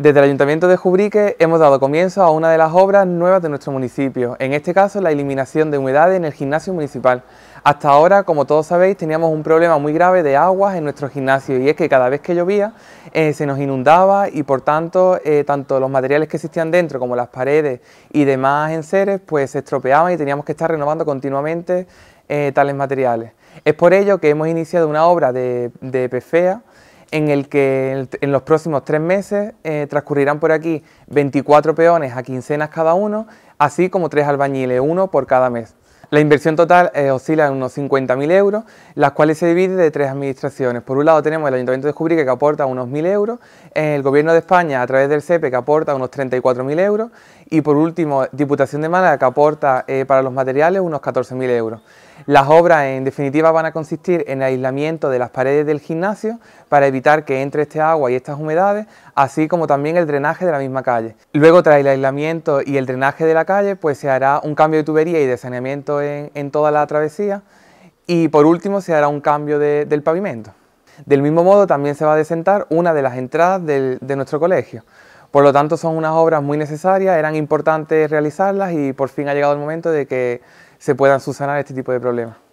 Desde el Ayuntamiento de Jubrique hemos dado comienzo a una de las obras nuevas de nuestro municipio, en este caso la eliminación de humedades en el gimnasio municipal. Hasta ahora, como todos sabéis, teníamos un problema muy grave de aguas en nuestro gimnasio y es que cada vez que llovía eh, se nos inundaba y por tanto eh, tanto los materiales que existían dentro como las paredes y demás enseres pues se estropeaban y teníamos que estar renovando continuamente eh, tales materiales. Es por ello que hemos iniciado una obra de, de en el que en los próximos tres meses eh, transcurrirán por aquí 24 peones a quincenas cada uno, así como tres albañiles, uno por cada mes. La inversión total eh, oscila en unos 50.000 euros, las cuales se dividen de tres administraciones. Por un lado tenemos el Ayuntamiento de Jubrique que aporta unos 1.000 euros, el Gobierno de España a través del CEPE... E, que aporta unos 34.000 euros y por último Diputación de Málaga que aporta eh, para los materiales unos 14.000 euros. Las obras en definitiva van a consistir en el aislamiento de las paredes del gimnasio para evitar que entre este agua y estas humedades, así como también el drenaje de la misma calle. Luego tras el aislamiento y el drenaje de la calle, pues se hará un cambio de tubería y de saneamiento en, toda la travesía y por último se hará un cambio del pavimento. Del mismo modo también se va a desentar una de las entradas de nuestro colegio. Por lo tanto son unas obras muy necesarias, eran importantes realizarlas y por fin ha llegado el momento de que se puedan subsanar este tipo de problemas.